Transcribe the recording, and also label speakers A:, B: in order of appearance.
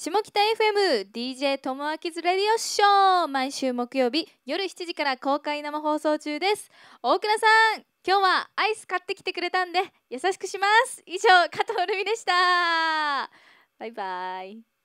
A: 下北 FMDJ ともあきずレディオショー毎週木曜日夜7時から公開生放送中です大倉さん今日はアイス買ってきてくれたんで優しくします以上加藤るみでしたバイバイ